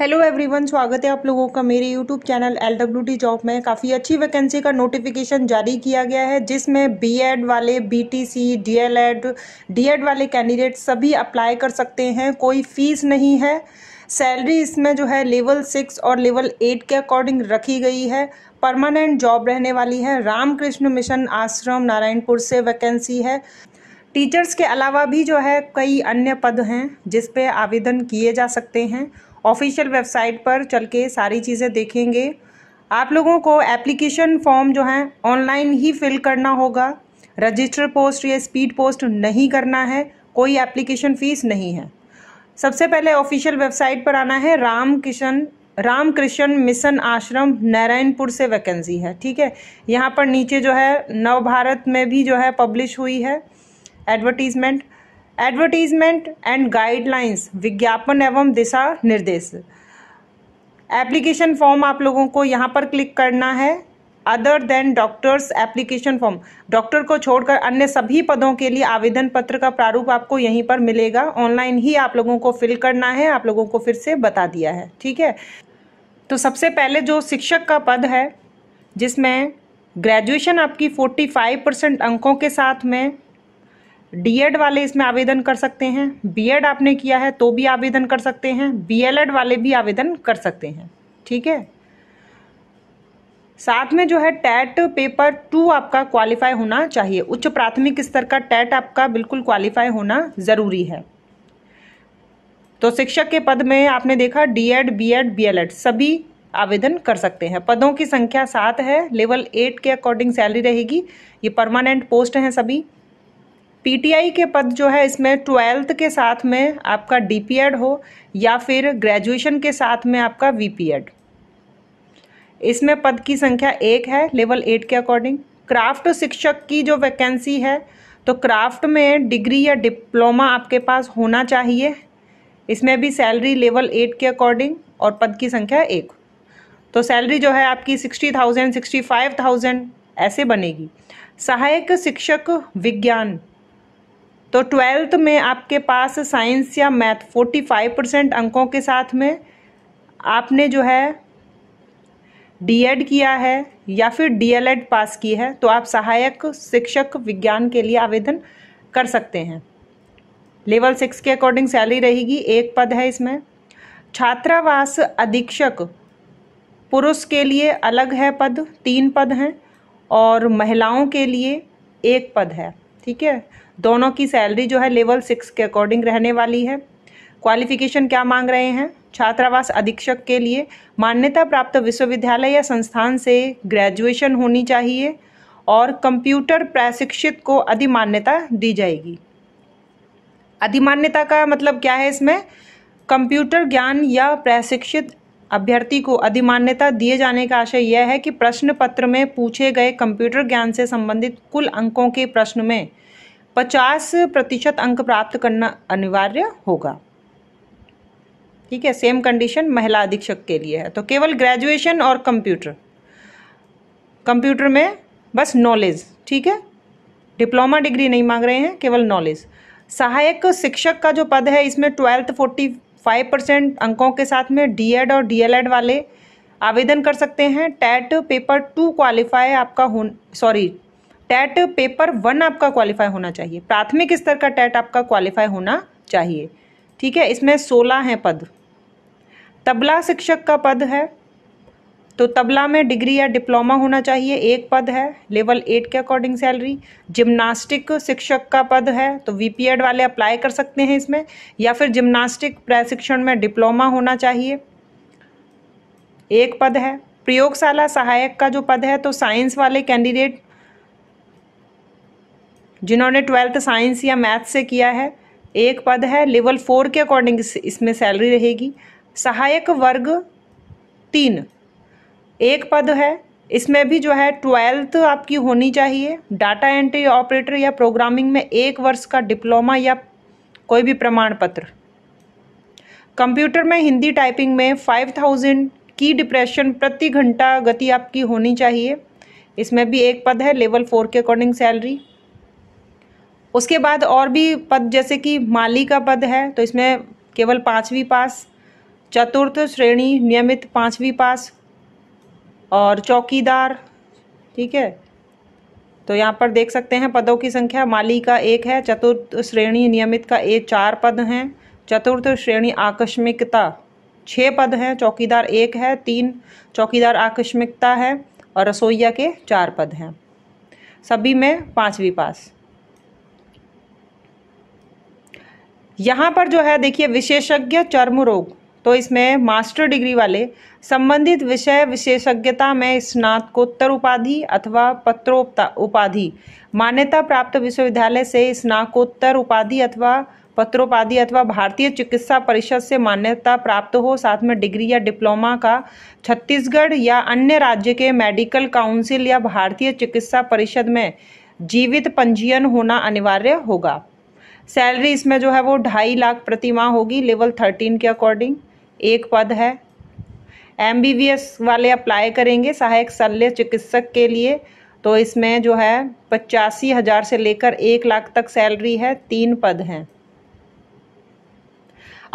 hello everyone स्वागत है आप लोगों का मेरे YouTube channel L W T job में काफ़ी अच्छी वैकेंसी का नोटिफिकेशन जारी किया गया है जिसमें बीएड वाले बीटीसी डीएलएड डीएड वाले कैंडिडेट सभी अप्लाई कर सकते हैं कोई फीस नहीं है सैलरी इसमें जो है लेवल सिक्स और लेवल एट के अकॉर्डिंग रखी गई है परमानेंट जॉब रहने वाली है रामकृष्ण मिशन आश्रम नारायणपुर से वैकेंसी है टीचर्स के अलावा भी जो है कई अन्य पद हैं जिसपे आवेदन किए जा सकते हैं ऑफिशियल वेबसाइट पर चल के सारी चीज़ें देखेंगे आप लोगों को एप्लीकेशन फॉर्म जो है ऑनलाइन ही फिल करना होगा रजिस्टर पोस्ट या स्पीड पोस्ट नहीं करना है कोई एप्लीकेशन फ़ीस नहीं है सबसे पहले ऑफिशियल वेबसाइट पर आना है राम किशन राम कृष्ण मिशन आश्रम नारायणपुर से वैकेंसी है ठीक है यहाँ पर नीचे जो है नव भारत में भी जो है पब्लिश हुई है एडवर्टीज़मेंट एडवर्टीजमेंट एंड गाइडलाइंस विज्ञापन एवं दिशा निर्देश एप्लीकेशन फॉर्म आप लोगों को यहाँ पर क्लिक करना है other than doctors application form doctor को छोड़कर अन्य सभी पदों के लिए आवेदन पत्र का प्रारूप आपको यहीं पर मिलेगा ऑनलाइन ही आप लोगों को फिल करना है आप लोगों को फिर से बता दिया है ठीक है तो सबसे पहले जो शिक्षक का पद है जिसमें ग्रेजुएशन आपकी 45 परसेंट अंकों के साथ में डीएड वाले इसमें आवेदन कर सकते हैं बीएड आपने किया है तो भी आवेदन कर सकते हैं बीएलएड वाले भी आवेदन कर सकते हैं ठीक है साथ में जो है टैट पेपर टू आपका क्वालिफाई होना चाहिए उच्च प्राथमिक स्तर का टैट आपका बिल्कुल क्वालिफाई होना ज़रूरी है तो शिक्षक के पद में आपने देखा डीएड बीएड बीएलएड सभी आवेदन कर सकते हैं पदों की संख्या सात है लेवल एट के अकॉर्डिंग सैलरी रहेगी ये परमानेंट पोस्ट हैं सभी पीटीआई के पद जो है इसमें ट्वेल्थ के साथ में आपका डीपीएड हो या फिर ग्रेजुएशन के साथ में आपका वीपीएड इसमें पद की संख्या एक है लेवल एट के अकॉर्डिंग क्राफ्ट शिक्षक की जो वैकेंसी है तो क्राफ्ट में डिग्री या डिप्लोमा आपके पास होना चाहिए इसमें भी सैलरी लेवल एट के अकॉर्डिंग और पद की संख्या एक तो सैलरी जो है आपकी sixty thousand sixty five thousand ऐसे बनेगी सहायक शिक्षक विज्ञान तो ट्वेल्थ में आपके पास साइंस या मैथ फोर्टी फाइव परसेंट अंकों के साथ में आपने जो है डीएड किया है या फिर डीएलएड पास की है तो आप सहायक शिक्षक विज्ञान के लिए आवेदन कर सकते हैं लेवल सिक्स के अकॉर्डिंग सैलरी रहेगी एक पद है इसमें छात्रावास अधीक्षक पुरुष के लिए अलग है पद तीन पद हैं और महिलाओं के लिए एक पद है ठीक है दोनों की सैलरी जो है लेवल सिक्स के अकॉर्डिंग रहने वाली है क्वालिफिकेशन क्या मांग रहे हैं छात्रावास अधीक्षक के लिए मान्यता प्राप्त विश्वविद्यालय या संस्थान से ग्रेजुएशन होनी चाहिए और कंप्यूटर प्रशिक्षित को अधिमान्यता दी जाएगी अधिमान्यता का मतलब क्या है इसमें कंप्यूटर ज्ञान या प्रशिक्षित अभ्यर्थी को अधिमान्यता दिए जाने का आशय यह है कि प्रश्न पत्र में पूछे गए कंप्यूटर ज्ञान से संबंधित कुल अंकों के प्रश्न में 50 प्रतिशत अंक प्राप्त करना अनिवार्य होगा ठीक है सेम कंडीशन महिला अधीक्षक के लिए है तो केवल ग्रेजुएशन और कंप्यूटर कंप्यूटर में बस नॉलेज ठीक है डिप्लोमा डिग्री नहीं मांग रहे हैं केवल नॉलेज सहायक शिक्षक का जो पद है इसमें ट्वेल्थ फोर्टी फाइव परसेंट अंकों के साथ में डीएड और डीएलएड वाले आवेदन कर सकते हैं TET e paper two qualify आपका हो sorry TET e paper one आपका क्वालिफाई होना चाहिए प्राथमिक स्तर का टैट e आपका क्वालिफाई होना चाहिए ठीक है इसमें सोलह हैं पद तबला शिक्षक का पद है तो तबला में डिग्री या डिप्लोमा होना चाहिए एक पद है लेवल एट के अकॉर्डिंग सैलरी जिम्नास्टिक शिक्षक का पद है तो वीपीएड वाले अप्लाई कर सकते हैं इसमें या फिर जिम्नास्टिक प्रशिक्षण में डिप्लोमा होना चाहिए एक पद है प्रयोगशाला सहायक का जो पद है तो साइंस वाले कैंडिडेट जिन्होंने ट्वेल्थ साइंस या मैथ से किया है एक पद है लेवल फोर के अकॉर्डिंग इसमें सैलरी रहेगी सहायक वर्ग तीन एक पद है इसमें भी जो है ट्वेल्थ आपकी होनी चाहिए डाटा एंट्री ऑपरेटर या प्रोग्रामिंग में एक वर्ष का डिप्लोमा या कोई भी प्रमाण पत्र कंप्यूटर में हिंदी टाइपिंग में फाइव थाउजेंड की डिप्रेशन प्रति घंटा गति आपकी होनी चाहिए इसमें भी एक पद है लेवल फोर के अकॉर्डिंग सैलरी उसके बाद और भी पद जैसे कि माली का पद है तो इसमें केवल पाँचवीं पास चतुर्थ श्रेणी नियमित पाँचवीं पास और चौकीदार ठीक है तो यहाँ पर देख सकते हैं पदों की संख्या माली का एक है चतुर्थ श्रेणी नियमित का एक चार पद हैं चतुर्थ श्रेणी आकस्मिकता छः पद हैं चौकीदार एक है तीन चौकीदार आकस्मिकता है और रसोईया के चार पद हैं सभी में पाँचवीं पास यहाँ पर जो है देखिए विशेषज्ञ चर्म रोग तो इसमें मास्टर डिग्री वाले संबंधित विषय विशेषज्ञता में स्नातकोत्तर उपाधि अथवा पत्रोपता उपाधि मान्यता प्राप्त विश्वविद्यालय से स्नातकोत्तर उपाधि अथवा पत्रोपाधि अथवा भारतीय चिकित्सा परिषद से मान्यता प्राप्त हो साथ में डिग्री या डिप्लोमा का छत्तीसगढ़ या अन्य राज्य के मेडिकल काउंसिल या भारतीय चिकित्सा परिषद में जीवित पंजीयन होना अनिवार्य होगा सैलरी इसमें जो है वो ढाई लाख प्रतिमा होगी लेवल थर्टीन के अकॉर्डिंग एक पद है एम वाले अप्लाई करेंगे सहायक शल्य चिकित्सक के लिए तो इसमें जो है पचासी हज़ार से लेकर एक लाख तक सैलरी है तीन पद हैं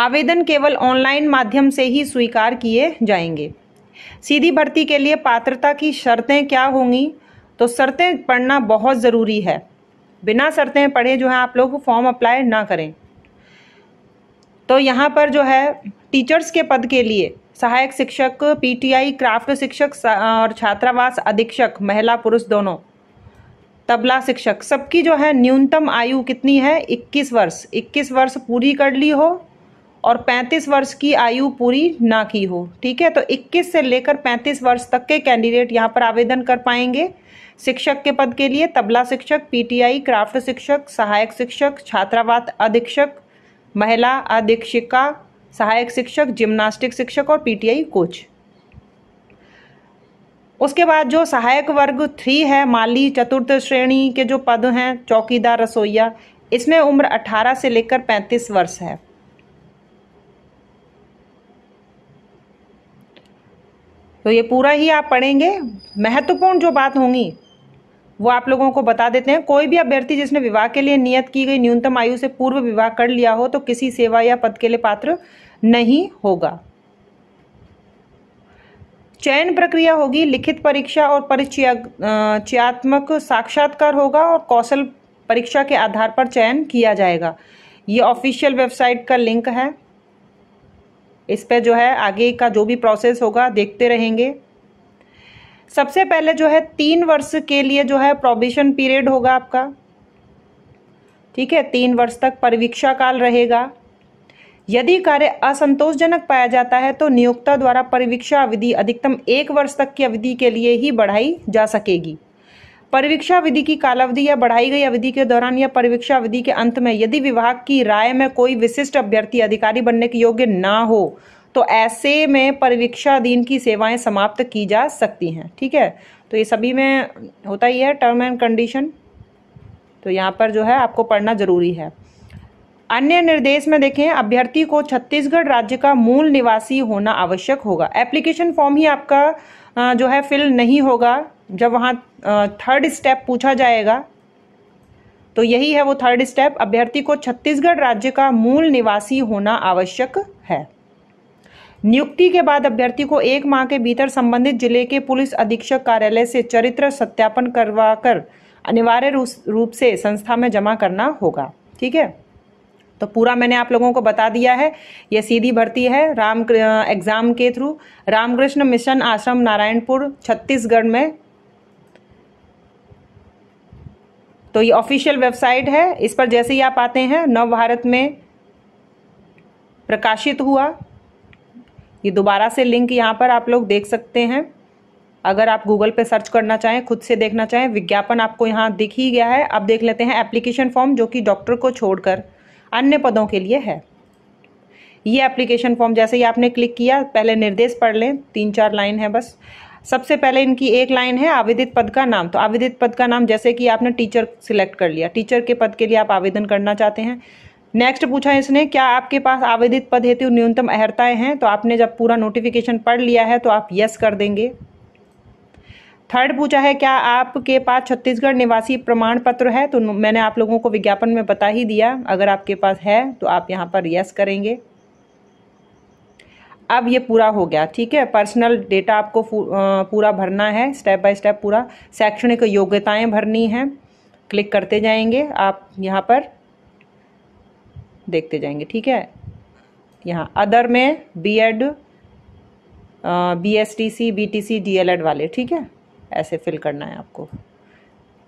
आवेदन केवल ऑनलाइन माध्यम से ही स्वीकार किए जाएंगे सीधी भर्ती के लिए पात्रता की शर्तें क्या होंगी तो शर्तें पढ़ना बहुत ज़रूरी है बिना शर्तें पढ़े जो है आप लोग फॉर्म अप्लाई ना करें तो यहाँ पर जो है टीचर्स के पद के लिए सहायक शिक्षक पीटीआई क्राफ्ट शिक्षक और छात्रावास अधीक्षक महिला पुरुष दोनों तबला शिक्षक सबकी जो है न्यूनतम आयु कितनी है 21 वर्ष 21 वर्ष पूरी कर ली हो और 35 वर्ष की आयु पूरी ना की हो ठीक है तो 21 से लेकर 35 वर्ष तक के कैंडिडेट यहाँ पर आवेदन कर पाएंगे शिक्षक के पद के लिए तबला शिक्षक पीटीआई क्राफ्ट शिक्षक सहायक शिक्षक छात्रावास अधीक्षक महिला अधीक्षिका सहायक शिक्षक जिम्नास्टिक शिक्षक और पीटीआई कोच उसके बाद जो सहायक वर्ग थ्री है माली चतुर्थ श्रेणी के जो पद हैं चौकीदार रसोईया इसमें उम्र 18 से लेकर 35 वर्ष है तो ये पूरा ही आप पढ़ेंगे महत्वपूर्ण जो बात होंगी वो आप लोगों को बता देते हैं कोई भी अभ्यर्थी जिसने विवाह के लिए नियत की गई न्यूनतम आयु से पूर्व विवाह कर लिया हो तो किसी सेवा या पद के लिए पात्र नहीं होगा चयन प्रक्रिया होगी लिखित परीक्षा और परिचयात्मक साक्षात्कार होगा और कौशल परीक्षा के आधार पर चयन किया जाएगा ये ऑफिशियल वेबसाइट का लिंक है इस पर जो है आगे का जो भी प्रोसेस होगा देखते रहेंगे सबसे पहले जो है तीन वर्ष के लिए जो है प्रोबेशन पीरियड होगा आपका ठीक है तीन वर्ष तक परीक्षा काल रहेगा यदि कार्य असंतोषजनक पाया जाता है तो नियोक्ता द्वारा परीक्षा अवधि अधिकतम एक वर्ष तक की अवधि के लिए ही बढ़ाई जा सकेगी परीक्षा विधि की कालावधि या बढ़ाई गई अवधि के दौरान या परीक्षा विधि के अंत में यदि विभाग की राय में कोई विशिष्ट अभ्यर्थी अधिकारी बनने के योग्य ना हो तो ऐसे में परीक्षाधीन की सेवाएं समाप्त की जा सकती हैं ठीक है तो ये सभी में होता ही है टर्म एंड कंडीशन तो यहाँ पर जो है आपको पढ़ना ज़रूरी है अन्य निर्देश में देखें अभ्यर्थी को छत्तीसगढ़ राज्य का मूल निवासी होना आवश्यक होगा एप्लीकेशन फॉर्म ही आपका जो है फिल नहीं होगा जब वहाँ थर्ड स्टेप पूछा जाएगा तो यही है वो थर्ड स्टेप अभ्यर्थी को छत्तीसगढ़ राज्य का मूल निवासी होना आवश्यक है नियुक्ति के बाद अभ्यर्थी को एक माह के भीतर संबंधित जिले के पुलिस अधीक्षक कार्यालय से चरित्र सत्यापन करवाकर अनिवार्य रूप से संस्था में जमा करना होगा ठीक है तो पूरा मैंने आप लोगों को बता दिया है यह सीधी भर्ती है राम एग्ज़ाम के थ्रू रामकृष्ण मिशन आश्रम नारायणपुर छत्तीसगढ़ में तो ये ऑफिशियल वेबसाइट है इस पर जैसे ही आप आते हैं नव भारत में प्रकाशित हुआ ये दोबारा से लिंक यहाँ पर आप लोग देख सकते हैं अगर आप गूगल पे सर्च करना चाहें खुद से देखना चाहें विज्ञापन आपको यहाँ दिख ही गया है अब देख लेते हैं एप्लीकेशन फॉर्म जो कि डॉक्टर को छोड़कर अन्य पदों के लिए है ये एप्लीकेशन फॉर्म जैसे ही आपने क्लिक किया पहले निर्देश पढ़ लें तीन चार लाइन है बस सबसे पहले इनकी एक लाइन है आवेदित पद का नाम तो आवेदित पद का नाम जैसे कि आपने टीचर सिलेक्ट कर लिया टीचर के पद के लिए आप आवेदन करना चाहते हैं नेक्स्ट पूछा है इसने क्या आपके पास आवेदित पद हेतु न्यूनतम अहर्ताएं हैं तो आपने जब पूरा नोटिफिकेशन पढ़ लिया है तो आप यस कर देंगे थर्ड पूछा है क्या आपके पास छत्तीसगढ़ निवासी प्रमाण पत्र है तो मैंने आप लोगों को विज्ञापन में बता ही दिया अगर आपके पास है तो आप यहाँ पर यस करेंगे अब ये पूरा हो गया ठीक है पर्सनल डेटा आपको पूरा भरना है स्टेप बाय स्टेप पूरा शैक्षणिक योग्यताएं भरनी हैं क्लिक करते जाएंगे आप यहाँ पर देखते जाएंगे ठीक है यहाँ अदर में B Ed B S T C B T C D L Ed वाले ठीक है ऐसे फिल करना है आपको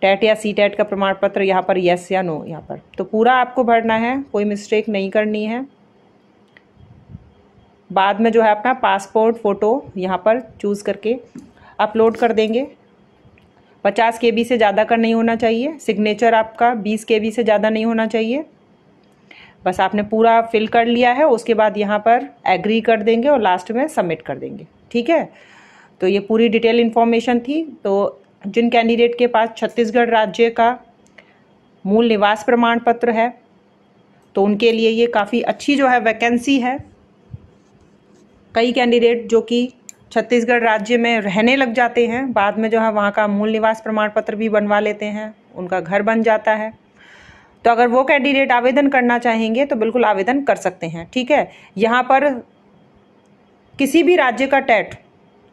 टेट या सी टेट का प्रमाण पत्र यहाँ पर यस या नो यहाँ पर तो पूरा आपको भरना है कोई मिस्टेक नहीं करनी है बाद में जो है अपना पासपोर्ट फ़ोटो यहाँ पर चूज़ करके अपलोड कर देंगे पचास के बी से ज़्यादा का नहीं होना चाहिए सिग्नेचर आपका बीस के बी से ज़्यादा नहीं होना चाहिए बस आपने पूरा फिल कर लिया है उसके बाद यहाँ पर एग्री कर देंगे और लास्ट में सबमिट कर देंगे ठीक है तो ये पूरी डिटेल इन्फॉर्मेशन थी तो जिन कैंडिडेट के पास छत्तीसगढ़ राज्य का मूल निवास प्रमाण पत्र है तो उनके लिए ये काफ़ी अच्छी जो है वैकेंसी है कई कैंडिडेट जो कि छत्तीसगढ़ राज्य में रहने लग जाते हैं बाद में जो है वहाँ का मूल निवास प्रमाण पत्र भी बनवा लेते हैं उनका घर बन जाता है तो अगर वो कैंडिडेट आवेदन करना चाहेंगे तो बिल्कुल आवेदन कर सकते हैं ठीक है यहाँ पर किसी भी राज्य का टैट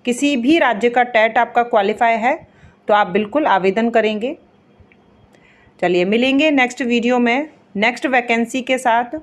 किसी भी राज्य का टैट आपका क्वालिफाई है तो आप बिल्कुल आवेदन करेंगे चलिए मिलेंगे नेक्स्ट वीडियो में नेक्स्ट वैकेंसी के साथ